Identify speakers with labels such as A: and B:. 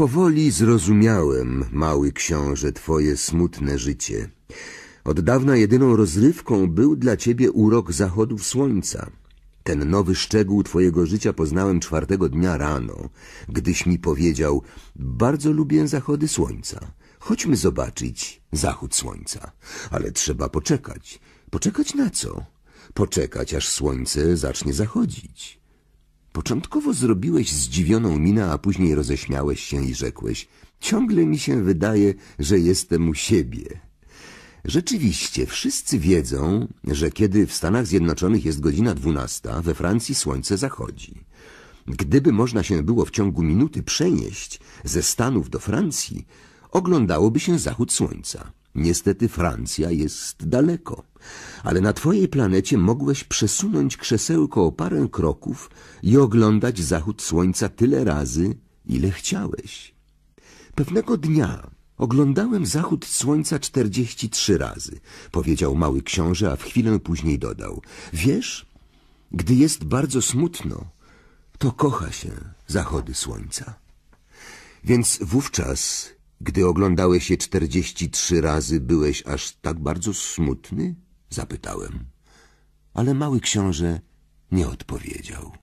A: Powoli zrozumiałem, mały książę, twoje smutne życie. Od dawna jedyną rozrywką był dla ciebie urok zachodów słońca. Ten nowy szczegół twojego życia poznałem czwartego dnia rano, gdyś mi powiedział, bardzo lubię zachody słońca. Chodźmy zobaczyć zachód słońca. Ale trzeba poczekać. Poczekać na co? Poczekać, aż słońce zacznie zachodzić. Początkowo zrobiłeś zdziwioną minę, a później roześmiałeś się i rzekłeś Ciągle mi się wydaje, że jestem u siebie. Rzeczywiście, wszyscy wiedzą, że kiedy w Stanach Zjednoczonych jest godzina dwunasta, we Francji słońce zachodzi. Gdyby można się było w ciągu minuty przenieść ze Stanów do Francji, oglądałoby się zachód słońca. Niestety Francja jest daleko, ale na twojej planecie mogłeś przesunąć krzesełko o parę kroków i oglądać zachód słońca tyle razy, ile chciałeś. Pewnego dnia oglądałem zachód słońca czterdzieści trzy razy, powiedział mały książę, a w chwilę później dodał. Wiesz, gdy jest bardzo smutno, to kocha się zachody słońca. Więc wówczas gdy oglądałeś się czterdzieści trzy razy, byłeś aż tak bardzo smutny? Zapytałem. Ale mały książę
B: nie odpowiedział.